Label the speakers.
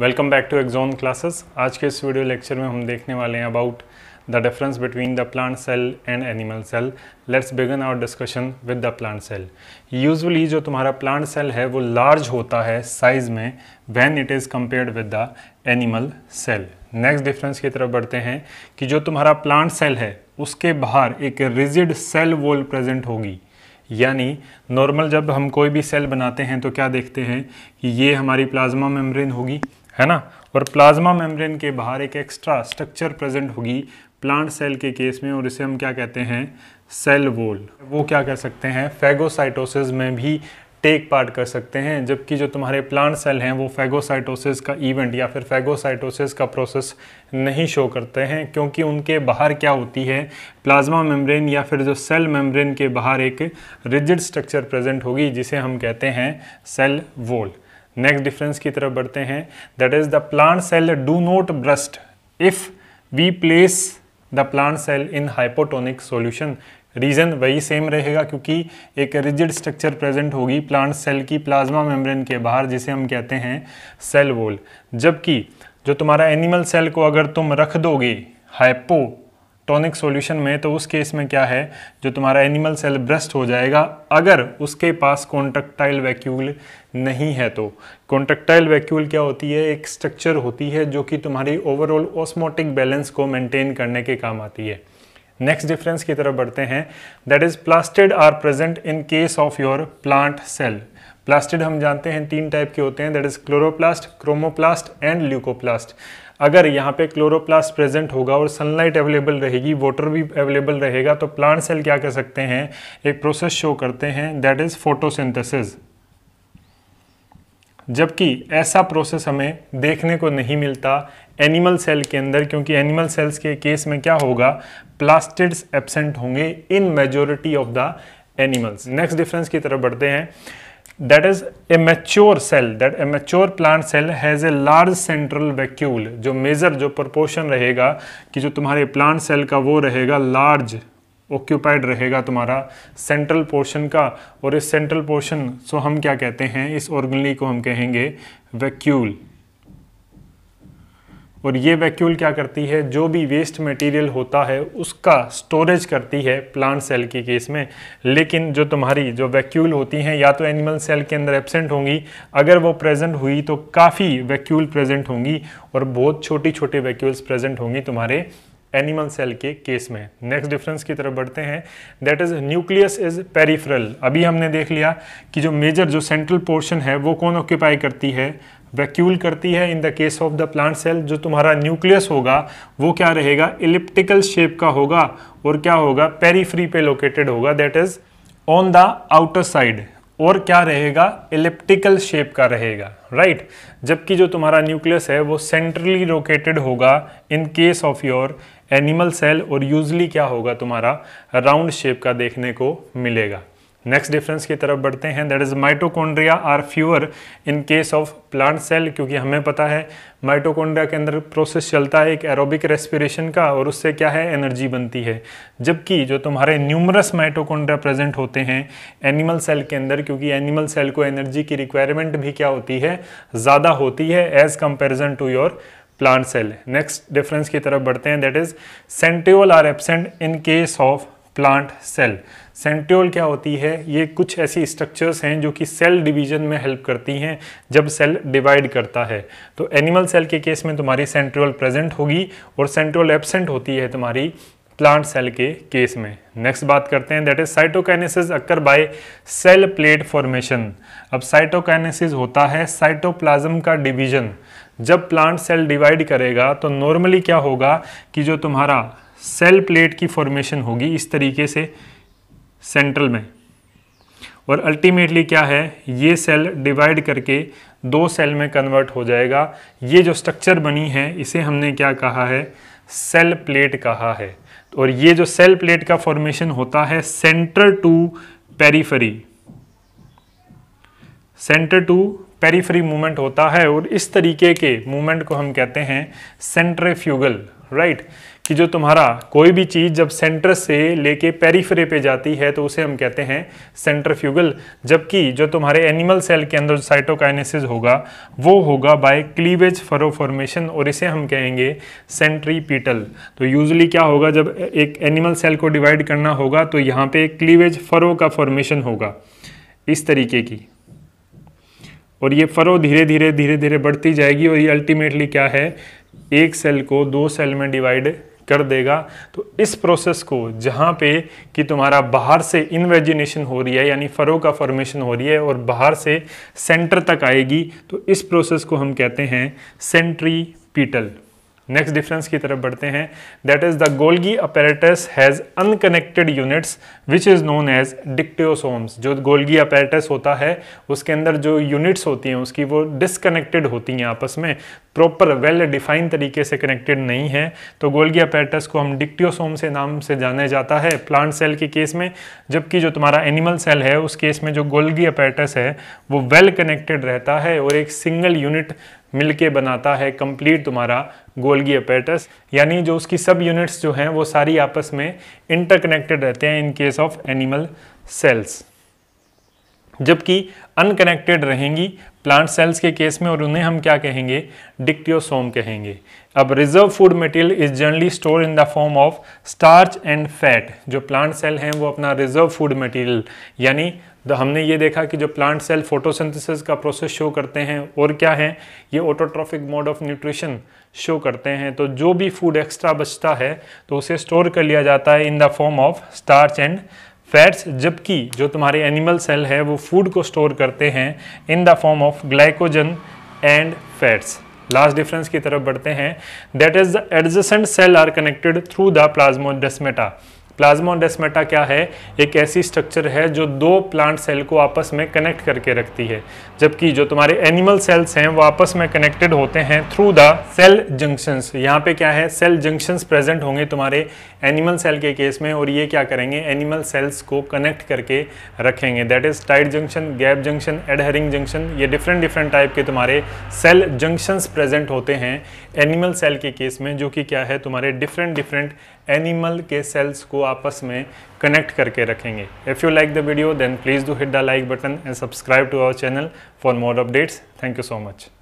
Speaker 1: Welcome back to Exon classes आज के इस वीडियो लेक्चर में हम देखने वाले हैं about the difference between the plant cell and animal cell let's begin our discussion with the plant cell usually जो तुम्हारा प्लांट सेल है वो लार्ज होता है साइज में when it is compared with the animal cell next difference की तरफ बढ़ते हैं कि जो तुम्हारा प्लांट सेल है उसके बाहर एक रिजिड सेल वॉल प्रेजेंट होगी यानी नॉर्मल जब हम कोई भी सेल बनाते हैं तो क्या देखते हैं कि ये हमारी प्लाज्मा मेम्ब्रेन होगी है ना और प्लाज्मा मेम्ब्रेन के बाहर एक एक्स्ट्रा स्ट्रक्चर प्रेजेंट होगी प्लांट सेल के केस में और इसे हम क्या कहते हैं सेल वोल वो क्या कह सकते हैं फेगोसाइटोसिस में भी टेक पार्ट कर सकते हैं जबकि जो तुम्हारे प्लांट सेल हैं वो फेगोसाइटोसिस का इवेंट या फिर फेगोसाइटोसिस का प्रोसेस नहीं शो करते हैं क्योंकि उनके बाहर क्या होती है प्लाज्मा मेम्ब्रेन या फिर जो सेल मेम्ब्रेन के बाहर एक रिजिड स्ट्रक्चर प्रेजेंट होगी जिसे हम कहते हैं सेल वोल्ड नेक्स्ट डिफरेंस की तरफ बढ़ते हैं that is the plant cell do not burst if we place the plant cell in hypotonic solution reason वही सेम रहेगा क्योंकि एक रिजिड स्ट्रक्चर प्रेजेंट होगी प्लांट सेल की प्लाज्मा मेम्ब्रेन के बाहर जिसे हम कहते हैं सेल वॉल जबकि जो तुम्हारा एनिमल सेल को अगर तुम रख दोगे हाइपो टॉनिक सॉल्यूशन में तो उस केस में क्या है जो तुम्हारा एनिमल सेल ब्रस्ट हो जाएगा अगर उसके पास कॉन्ट्रक्टाइल वैक्यूल नहीं है तो कॉन्ट्रक्टाइल वैक्यूल क्या होती है एक स्ट्रक्चर होती है जो कि तुम्हारी ओवरऑल ऑस्मोटिक बैलेंस को मेंटेन करने के काम आती है नेक्स्ट डिफरेंस की तरफ बढ़ते हैं that is plastid are present in case of your plant cell plastid हम जानते हैं तीन टाइप के होते हैं that is chloroplast chromoplast and leucoplast अगर यहाँ पे क्लोरोप्लास्ट प्रेजेंट होगा और सनलाइट अवेलेबल रहेगी वाटर भी अवेलेबल रहेगा तो प्लांट सेल क्या कर सकते हैं एक प्रोसेस शो करते हैं दैट इज़ फोटोसिंथेसिस जबकि ऐसा प्रोसेस हमें देखने को नहीं मिलता एनिमल सेल के अंदर क्योंकि एनिमल सेल्स के केस में क्या होगा प्लास्टिड्स एबसेंट होंगे in majority of the animals next difference की तरफ बढ़ते हैं that is a mature cell that a mature plant cell has a large central vacuole जो मेजर जो प्रपोर्शन रहेगा कि जो तुम्हारे प्लांट सेल का वो रहेगा लार्ज ऑक्यूपाइड रहेगा तुम्हारा सेंट्रल पोर्शन का और इस सेंट्रल पोर्शन सो हम क्या कहते हैं इस ऑर्गनली को हम कहेंगे वैक्यूल और ये वैक्यूल क्या करती है जो भी वेस्ट मटेरियल होता है उसका स्टोरेज करती है प्लांट सेल के केस में लेकिन जो तुम्हारी जो वैक्यूल होती हैं या तो एनिमल सेल के अंदर एबसेंट होंगी अगर वो प्रेजेंट हुई तो काफ़ी वैक्यूल प्रेजेंट होंगी और बहुत छोटी छोटे वैक्यूल्स प्रेजेंट होंगी तुम्हारे एनिमल सेल के केस में नेक्स्ट डिफरेंस की तरफ बढ़ते हैं that is nucleus is peripheral अभी हमने देख लिया कि जो मेजर जो सेंट्रल पोर्शन है वो कौन ऑक्यूपाई करती है वैक्यूल करती है in the case of the plant cell जो तुम्हारा न्यूक्लियस होगा वो क्या रहेगा इलिप्टिकल शेप का होगा और क्या होगा पेरीफ्री पे लोकेटेड होगा that is on the outer side और क्या रहेगा इलिप्टिकल शेप का रहेगा राइट right? जबकि जो तुम्हारा न्यूक्लियस है वो सेंट्रली लोकेटेड होगा in case of your animal cell और यूजली क्या होगा तुम्हारा राउंड शेप का देखने को मिलेगा नेक्स्ट डिफरेंस की तरफ बढ़ते हैं that is mitochondria are fewer in case of plant cell क्योंकि हमें पता है माइटोकॉन्ड्रिया के अंदर प्रोसेस चलता है एक एरोबिक रेस्पिरेशन का और उससे क्या है एनर्जी बनती है जबकि जो तुम्हारे न्यूमरस माइटोकॉन्ड्रिया प्रेजेंट होते हैं एनिमल सेल के अंदर क्योंकि एनिमल सेल को एनर्जी की रिक्वायरमेंट भी क्या होती है ज़्यादा होती है as comparison to your plant cell next difference की तरफ बढ़ते हैं that is centriole are absent in case of plant cell centriole क्या होती है ये कुछ ऐसी स्ट्रक्चर्स हैं जो कि सेल डिवीजन में हेल्प करती हैं जब सेल डिवाइड करता है तो एनिमल सेल के केस में तुम्हारी सेंट्रियोल प्रेजेंट होगी और सेंट्रियोल एबसेंट होती है तुम्हारी प्लांट सेल के केस में नेक्स्ट बात करते हैं that is cytokinesis occur by cell plate formation अब साइटोकाइनेसिस होता है साइटोप्लाज्म का डिवीजन जब प्लांट सेल डिवाइड करेगा तो नॉर्मली क्या होगा कि जो तुम्हारा सेल प्लेट की फॉर्मेशन होगी इस तरीके से सेंट्रल में और अल्टीमेटली क्या है ये सेल डिवाइड करके दो सेल में कन्वर्ट हो जाएगा ये जो स्ट्रक्चर बनी है इसे हमने क्या कहा है सेल प्लेट कहा है और ये जो सेल प्लेट का फॉर्मेशन होता है centre to periphery centre to periphery movement होता है और इस तरीके के मूवमेंट को हम कहते हैं सेंट्रेफ्यूगल राइट right? कि जो तुम्हारा कोई भी चीज़ जब सेंटर से लेके पेरीफ्रे पे जाती है तो उसे हम कहते हैं सेंट्रफ्यूगल जबकि जो तुम्हारे एनिमल सेल के अंदर साइटोकाइनेसिस होगा वो होगा बाय क्लीवेज फरो फॉर्मेशन और इसे हम कहेंगे सेंट्रीपीटल तो यूजली क्या होगा जब एक एनिमल सेल को डिवाइड करना होगा तो यहाँ पे क्लीवेज फरो का फॉर्मेशन होगा इस तरीके की और ये फरो धीरे धीरे धीरे धीरे बढ़ती जाएगी और ये अल्टीमेटली क्या है एक सेल को दो सेल में डिवाइड कर देगा तो इस प्रोसेस को जहाँ पे कि तुम्हारा बाहर से इन्वेजिनेशन हो रही है यानी फरों का फॉर्मेशन हो रही है और बाहर से सेंटर तक आएगी तो इस प्रोसेस को हम कहते हैं सेंट्री पीटल नेक्स्ट डिफरेंस की तरफ बढ़ते हैं that is the Golgi apparatus has unconnected units which is known as dictyosomes जो गोल्गी अपेरेटस होता है उसके अंदर जो यूनिट्स होती हैं उसकी वो डिसकनेक्टेड होती हैं आपस में प्रॉपर वेल डिफाइन तरीके से कनेक्टेड नहीं है तो गोल्गी अपेरेटस को हम डिक्टियोसोम से नाम से जाना जाता है प्लांट सेल के केस में जबकि जो तुम्हारा एनिमल सेल है उस केस में जो गोल्गी अपेरेटस है वो वेल well कनेक्टेड रहता है और एक सिंगल यूनिट मिलके बनाता है कंप्लीट तुम्हारा गोल्गी अपेटस यानी जो उसकी सब यूनिट्स जो हैं वो सारी आपस में इंटरकनेक्टेड रहते हैं in case of animal cells जबकि अनकनेक्टेड रहेंगी प्लांट सेल्स के केस में और उन्हें हम क्या कहेंगे डिक्टियोसोम कहेंगे अब reserve food material is generally store in the form of starch and fat जो प्लांट सेल हैं वो अपना रिजर्व फूड मटेरियल यानी तो हमने ये देखा कि जो प्लांट सेल फोटोसिंथेसिस का प्रोसेस शो करते हैं और क्या है ये autotrophic mode of nutrition show करते हैं तो जो भी फूड एक्स्ट्रा बचता है तो उसे स्टोर कर लिया जाता है in the form of starch and fats जबकि जो तुम्हारे एनिमल सेल है वो फूड को स्टोर करते हैं in the form of glycogen and fats last difference की तरफ बढ़ते हैं that is the adjacent cell are connected through the plasmodesmata plasmodesmata क्या है एक ऐसी स्ट्रक्चर है जो दो प्लांट सेल को आपस में कनेक्ट करके रखती है जबकि जो तुम्हारे एनिमल सेल्स हैं वो आपस में कनेक्टेड होते हैं थ्रू द सेल जंक्शंस यहाँ पे क्या है सेल जंक्शंस प्रेजेंट होंगे तुम्हारे एनिमल सेल के केस में और ये क्या करेंगे एनिमल सेल्स को कनेक्ट करके रखेंगे that is tight junction gap junction adhering junction ये डिफरेंट डिफरेंट टाइप के तुम्हारे सेल जंक्शंस प्रेजेंट होते हैं एनिमल सेल के केस में जो कि क्या है तुम्हारे डिफरेंट डिफरेंट एनिमल के सेल्स को आपस में कनेक्ट करके रखेंगे if you like the video then please do hit the like button and subscribe to our channel for more updates thank you so much